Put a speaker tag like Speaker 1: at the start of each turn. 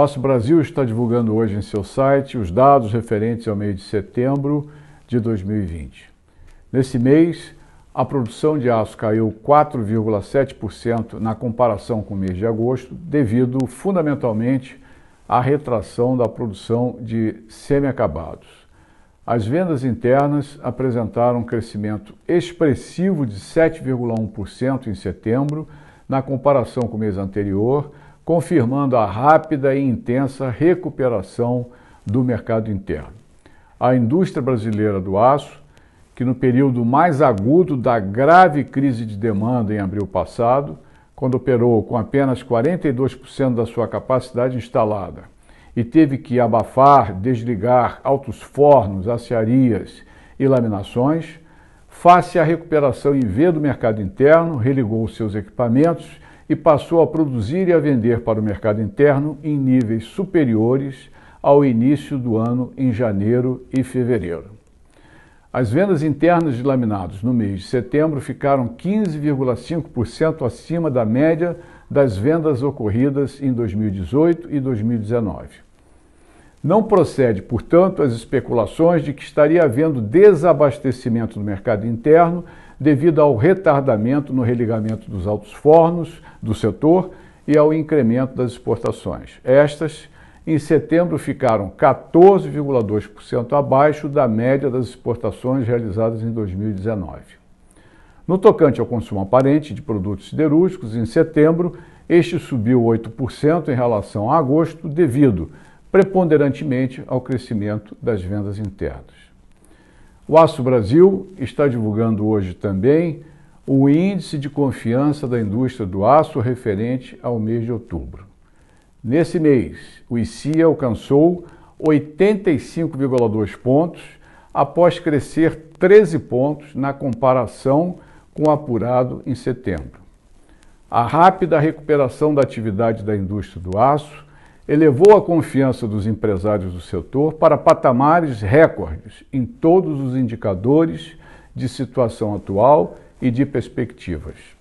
Speaker 1: Aço Brasil está divulgando hoje em seu site os dados referentes ao mês de setembro de 2020. Nesse mês, a produção de aço caiu 4,7% na comparação com o mês de agosto, devido fundamentalmente à retração da produção de semiacabados. As vendas internas apresentaram um crescimento expressivo de 7,1% em setembro, na comparação com o mês anterior, confirmando a rápida e intensa recuperação do mercado interno. A indústria brasileira do aço, que no período mais agudo da grave crise de demanda em abril passado, quando operou com apenas 42% da sua capacidade instalada e teve que abafar, desligar altos fornos, aciarias e laminações, face à recuperação em V do mercado interno, religou seus equipamentos e passou a produzir e a vender para o mercado interno em níveis superiores ao início do ano em janeiro e fevereiro. As vendas internas de laminados no mês de setembro ficaram 15,5% acima da média das vendas ocorridas em 2018 e 2019. Não procede, portanto, as especulações de que estaria havendo desabastecimento no mercado interno devido ao retardamento no religamento dos altos fornos do setor e ao incremento das exportações. Estas, em setembro, ficaram 14,2% abaixo da média das exportações realizadas em 2019. No tocante ao consumo aparente de produtos siderúrgicos, em setembro, este subiu 8% em relação a agosto, devido preponderantemente ao crescimento das vendas internas. O Aço Brasil está divulgando hoje também o Índice de Confiança da Indústria do Aço referente ao mês de outubro. Nesse mês, o ICI alcançou 85,2 pontos, após crescer 13 pontos na comparação com o apurado em setembro. A rápida recuperação da atividade da indústria do aço elevou a confiança dos empresários do setor para patamares recordes em todos os indicadores de situação atual e de perspectivas.